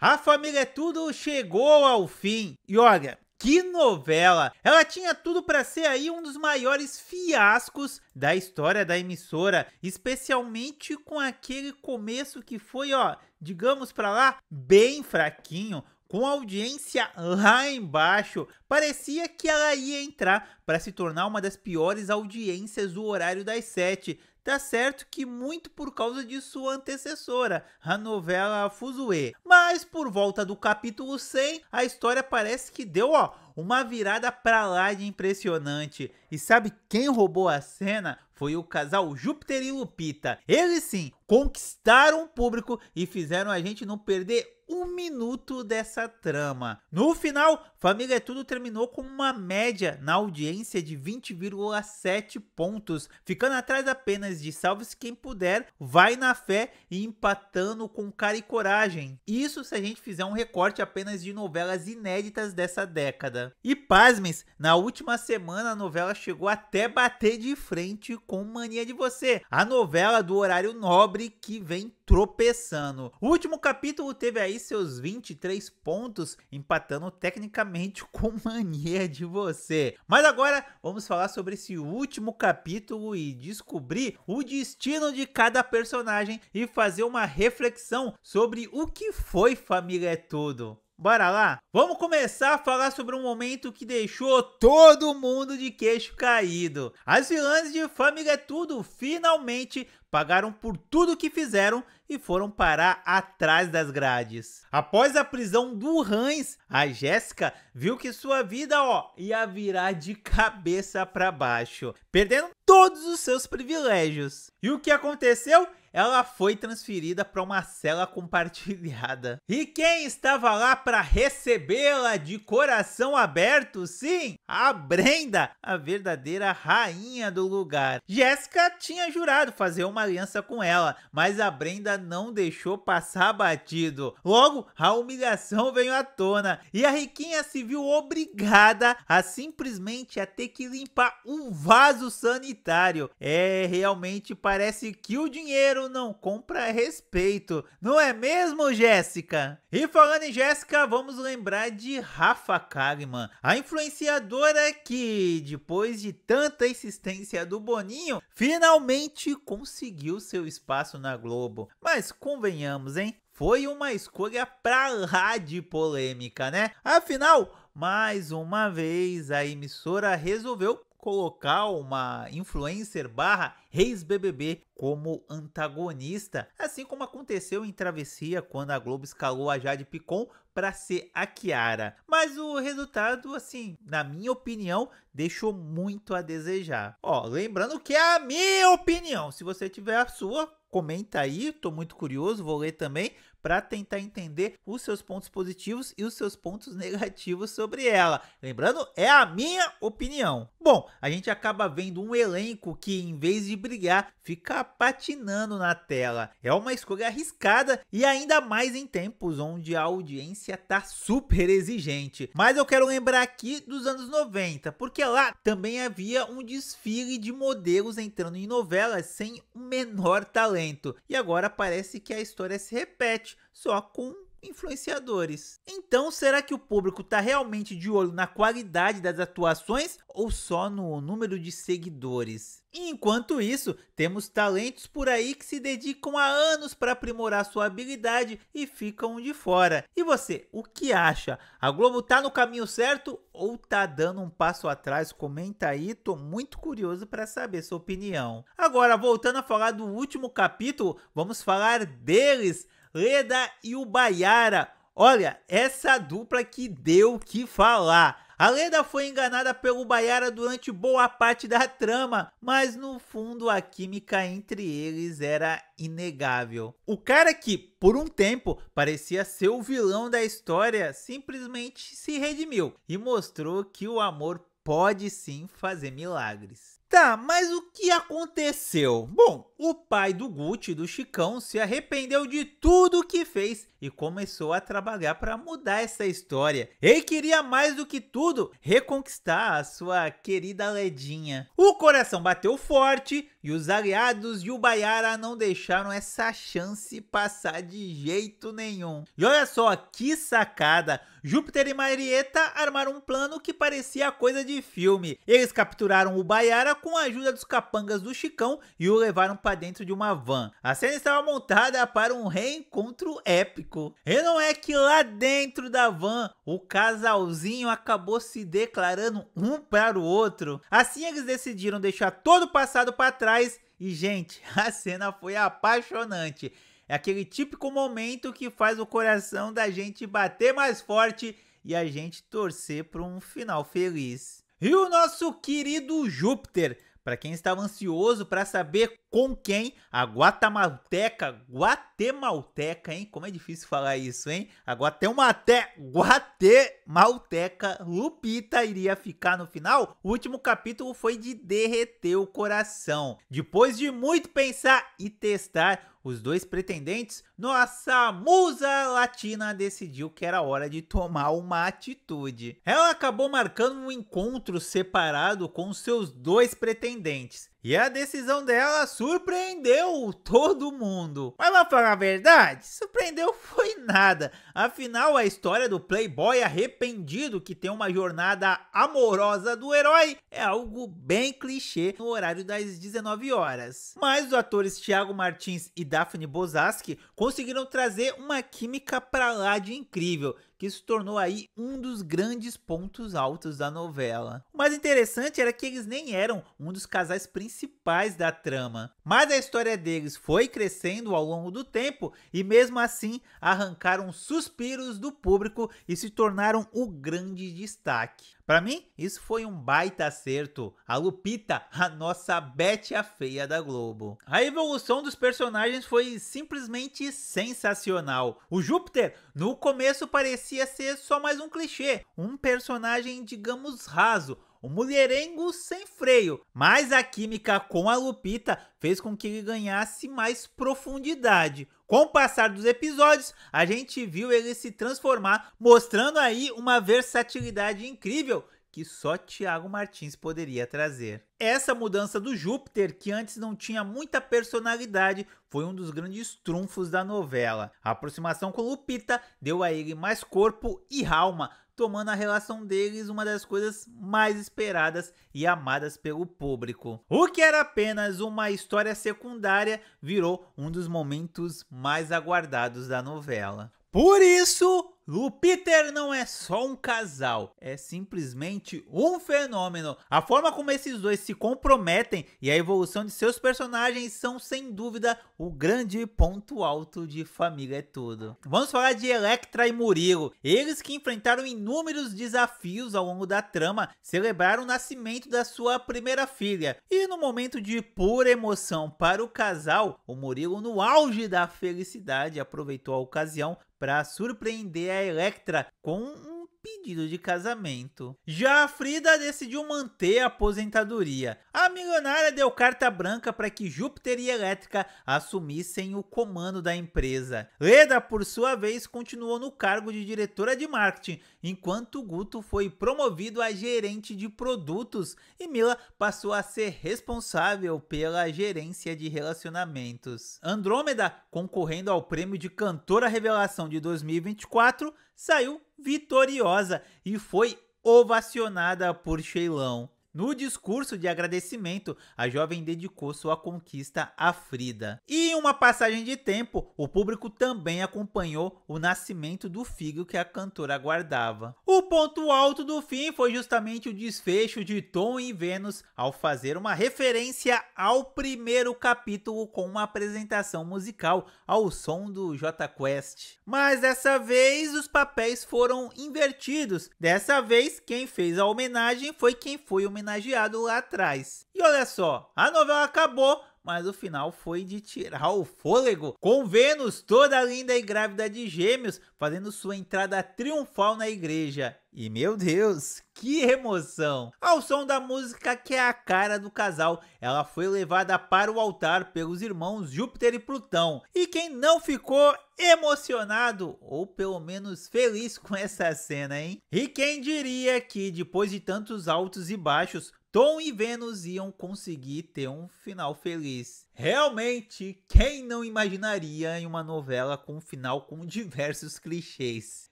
A Família é Tudo chegou ao fim. E olha, que novela! Ela tinha tudo para ser aí um dos maiores fiascos da história da emissora, especialmente com aquele começo que foi, ó, digamos para lá, bem fraquinho com a audiência lá embaixo, parecia que ela ia entrar para se tornar uma das piores audiências do horário das sete. Tá certo que muito por causa de sua antecessora, a novela Fuzue. Mas por volta do capítulo 100, a história parece que deu, ó, uma virada pra lá de impressionante. E sabe quem roubou a cena? Foi o casal Júpiter e Lupita. Eles sim conquistaram o público e fizeram a gente não perder um minuto dessa trama. No final, Família é Tudo terminou com uma média na audiência de 20,7 pontos, ficando atrás apenas de Salve-se Quem Puder, Vai na Fé e empatando com Cara e Coragem. Isso se a gente fizer um recorte apenas de novelas inéditas dessa década. E pasmem, na última semana a novela chegou até bater de frente com Mania de Você, a novela do horário nobre que vem tropeçando. O último capítulo teve aí seus 23 pontos, empatando tecnicamente com mania de você. Mas agora vamos falar sobre esse último capítulo e descobrir o destino de cada personagem e fazer uma reflexão sobre o que foi Família é Tudo. Bora lá? Vamos começar a falar sobre um momento que deixou todo mundo de queixo caído. As vilãs de Família é Tudo finalmente pagaram por tudo que fizeram e foram parar atrás das grades. Após a prisão do Hans, a Jéssica viu que sua vida, ó, ia virar de cabeça para baixo, perdendo todos os seus privilégios. E o que aconteceu? Ela foi transferida para uma cela compartilhada. E quem estava lá para recebê-la de coração aberto? Sim, a Brenda, a verdadeira rainha do lugar. Jéssica tinha jurado fazer uma uma aliança com ela, mas a Brenda não deixou passar batido. Logo, a humilhação veio à tona e a riquinha se viu obrigada a simplesmente a ter que limpar um vaso sanitário. É, realmente parece que o dinheiro não compra respeito, não é mesmo, Jéssica? E falando em Jéssica, vamos lembrar de Rafa Kalimann, a influenciadora que, depois de tanta insistência do Boninho, finalmente conseguiu conseguiu seu espaço na Globo. Mas convenhamos, hein? Foi uma escolha pra lá de polêmica, né? Afinal, mais uma vez a emissora resolveu colocar uma influencer barra ex-BBB como antagonista, assim como aconteceu em Travessia quando a Globo escalou a Jade Picon para ser a Kiara. Mas o resultado, assim, na minha opinião, deixou muito a desejar. Ó, lembrando que é a minha opinião. Se você tiver a sua, comenta aí, tô muito curioso, vou ler também para tentar entender os seus pontos positivos e os seus pontos negativos sobre ela. Lembrando, é a minha opinião. Bom, a gente acaba vendo um elenco que em vez de brigar, fica patinando na tela. É uma escolha arriscada e ainda mais em tempos onde a audiência audiência tá super exigente. Mas eu quero lembrar aqui dos anos 90, porque lá também havia um desfile de modelos entrando em novelas sem o menor talento. E agora parece que a história se repete, só com influenciadores. Então, será que o público está realmente de olho na qualidade das atuações ou só no número de seguidores? enquanto isso, temos talentos por aí que se dedicam há anos para aprimorar sua habilidade e ficam de fora. E você, o que acha? A Globo tá no caminho certo ou tá dando um passo atrás? Comenta aí, tô muito curioso para saber sua opinião. Agora, voltando a falar do último capítulo, vamos falar deles Leda e o Baiara. Olha, essa dupla que deu o que falar. A Leda foi enganada pelo Baiara durante boa parte da trama, mas no fundo a química entre eles era inegável. O cara que, por um tempo, parecia ser o vilão da história, simplesmente se redimiu e mostrou que o amor pode sim fazer milagres. Tá, mas o que aconteceu? Bom, o pai do Gucci, do Chicão, se arrependeu de tudo que fez e começou a trabalhar para mudar essa história. Ele queria mais do que tudo reconquistar a sua querida Ledinha. O coração bateu forte e os aliados de Ubaiara não deixaram essa chance passar de jeito nenhum. E olha só que sacada! Júpiter e Marieta armaram um plano que parecia coisa de filme. Eles capturaram o Baiara com a ajuda dos capangas do Chicão e o levaram para dentro de uma van. A cena estava montada para um reencontro épico. E não é que lá dentro da van o casalzinho acabou se declarando um para o outro. Assim eles decidiram deixar todo o passado para trás e, gente, a cena foi apaixonante. É aquele típico momento que faz o coração da gente bater mais forte e a gente torcer para um final feliz. E o nosso querido Júpiter, para quem estava ansioso para saber com quem a Guatemalteca, Guatemalteca, hein? Como é difícil falar isso, hein? A Guatemate, Guatemalteca Lupita iria ficar no final. O último capítulo foi de derreter o coração. Depois de muito pensar e testar, os dois pretendentes, nossa musa latina decidiu que era hora de tomar uma atitude. Ela acabou marcando um encontro separado com seus dois pretendentes e a decisão dela surpreendeu todo mundo. Mas pra falar a verdade, surpreendeu foi nada. Afinal, a história do playboy arrependido que tem uma jornada amorosa do herói é algo bem clichê no horário das 19 horas. Mas os atores Thiago Martins e Daphne Bozaski conseguiram trazer uma química pra lá de incrível que se tornou aí um dos grandes pontos altos da novela. O mais interessante era que eles nem eram um dos casais principais da trama, mas a história deles foi crescendo ao longo do tempo e mesmo assim arrancaram suspiros do público e se tornaram o grande destaque. Para mim, isso foi um baita acerto. A Lupita, a nossa Betty a feia da Globo. A evolução dos personagens foi simplesmente sensacional. O Júpiter, no começo parecia ser só mais um clichê, um personagem, digamos, raso, um mulherengo sem freio, mas a química com a Lupita fez com que ele ganhasse mais profundidade. Com o passar dos episódios, a gente viu ele se transformar, mostrando aí uma versatilidade incrível que só Tiago Martins poderia trazer. Essa mudança do Júpiter, que antes não tinha muita personalidade, foi um dos grandes trunfos da novela. A aproximação com Lupita deu a ele mais corpo e alma, tomando a relação deles uma das coisas mais esperadas e amadas pelo público. O que era apenas uma história secundária virou um dos momentos mais aguardados da novela. Por isso, Lupiter não é só um casal, é simplesmente um fenômeno. A forma como esses dois se comprometem e a evolução de seus personagens são, sem dúvida, o grande ponto alto de Família é Tudo. Vamos falar de Electra e Murilo, eles que enfrentaram inúmeros desafios ao longo da trama, celebraram o nascimento da sua primeira filha. E no momento de pura emoção para o casal, o Murilo, no auge da felicidade, aproveitou a ocasião para surpreender a Elektra com um pedido de casamento. Já a Frida decidiu manter a aposentadoria. A milionária deu carta branca para que Júpiter e Elétrica assumissem o comando da empresa. Leda, por sua vez, continuou no cargo de diretora de marketing, enquanto Guto foi promovido a gerente de produtos e Mila passou a ser responsável pela gerência de relacionamentos. Andrômeda, concorrendo ao prêmio de cantora revelação de 2024, saiu vitoriosa e foi ovacionada por Sheilão. No discurso de agradecimento, a jovem dedicou sua conquista a Frida. E em uma passagem de tempo, o público também acompanhou o nascimento do filho que a cantora aguardava. O ponto alto do fim foi justamente o desfecho de Tom e Vênus ao fazer uma referência ao primeiro capítulo com uma apresentação musical ao som do J Quest. Mas dessa vez os papéis foram invertidos. Dessa vez, quem fez a homenagem foi quem foi o homenageado lá atrás. E olha só, a novela acabou, mas o final foi de tirar o fôlego, com Vênus toda linda e grávida de gêmeos, fazendo sua entrada triunfal na igreja. E meu Deus, que emoção! Ao som da música que é a cara do casal, ela foi levada para o altar pelos irmãos Júpiter e Plutão. E quem não ficou emocionado, ou pelo menos feliz com essa cena, hein? E quem diria que depois de tantos altos e baixos, Tom e Vênus iam conseguir ter um final feliz. Realmente, quem não imaginaria em uma novela com um final com diversos clichês?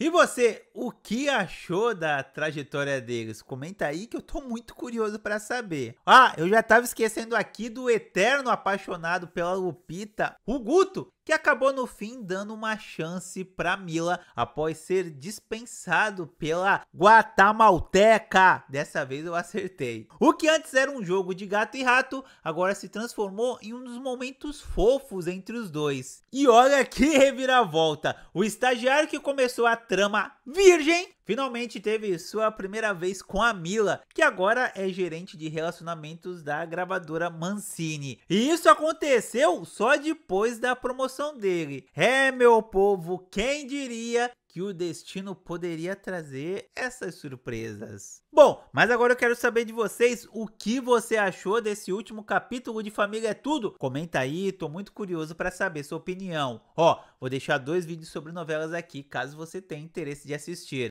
E você, o que achou da trajetória deles? Comenta aí que eu tô muito curioso para saber. Ah, eu já tava esquecendo aqui do eterno apaixonado pela Lupita, o Guto, que acabou no fim dando uma chance para Mila após ser dispensado pela Guatamalteca. Dessa vez eu acertei. O que antes era um jogo de gato e rato, agora se transformou em um dos momentos fofos entre os dois. E olha que reviravolta! O estagiário que começou a trama virgem finalmente teve sua primeira vez com a Mila, que agora é gerente de relacionamentos da gravadora Mancini. E isso aconteceu só depois da promoção dele. É, meu povo, quem diria que o destino poderia trazer essas surpresas. Bom, mas agora eu quero saber de vocês o que você achou desse último capítulo de Família é Tudo. Comenta aí, tô muito curioso para saber sua opinião. Ó, vou deixar dois vídeos sobre novelas aqui, caso você tenha interesse de assistir.